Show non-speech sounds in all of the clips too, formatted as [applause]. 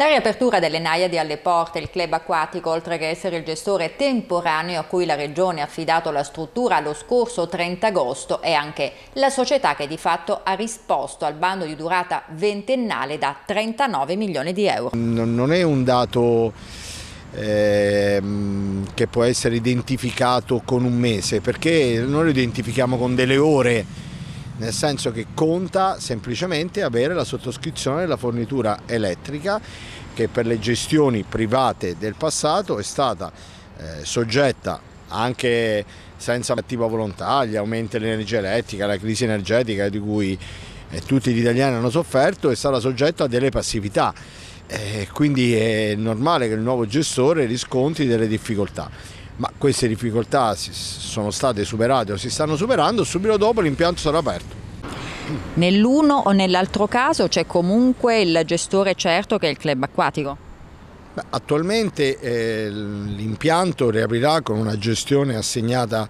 La riapertura delle Naiadi alle porte, il club acquatico, oltre che essere il gestore temporaneo a cui la Regione ha affidato la struttura lo scorso 30 agosto, è anche la società che di fatto ha risposto al bando di durata ventennale da 39 milioni di euro. Non è un dato ehm, che può essere identificato con un mese, perché noi lo identifichiamo con delle ore nel senso che conta semplicemente avere la sottoscrizione della fornitura elettrica che per le gestioni private del passato è stata eh, soggetta anche senza attiva volontà agli aumenti dell'energia elettrica, alla crisi energetica di cui eh, tutti gli italiani hanno sofferto, è stata soggetta a delle passività. Eh, quindi è normale che il nuovo gestore riscontri delle difficoltà ma queste difficoltà sono state superate o si stanno superando, subito dopo l'impianto sarà aperto. Nell'uno o nell'altro caso c'è comunque il gestore certo che è il club acquatico? Beh, attualmente eh, l'impianto riaprirà con una gestione assegnata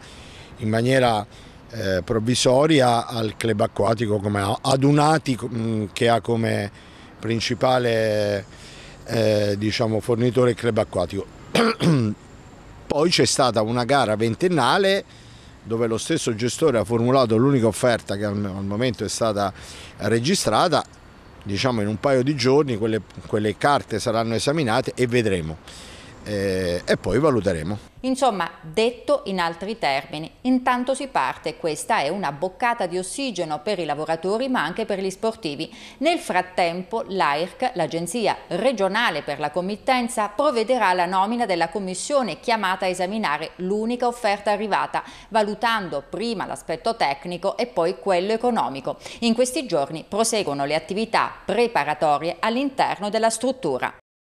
in maniera eh, provvisoria al club acquatico come Adunati che ha come principale eh, diciamo, fornitore il club acquatico. [clears throat] Poi c'è stata una gara ventennale dove lo stesso gestore ha formulato l'unica offerta che al, momento è stata registrata. Diciamo in un paio di giorni quelle, quelle carte saranno esaminate e vedremo eh, e poi valuteremo. Insomma, detto in altri termini, intanto si parte, questa è una boccata di ossigeno per i lavoratori ma anche per gli sportivi. Nel frattempo l'AIRC, l'Agenzia regionale per la committenza, provvederà alla nomina della commissione chiamata a esaminare l'unica offerta arrivata, valutando prima l'aspetto tecnico e poi quello economico. In questi giorni proseguono le attività preparatorie all'interno della struttura.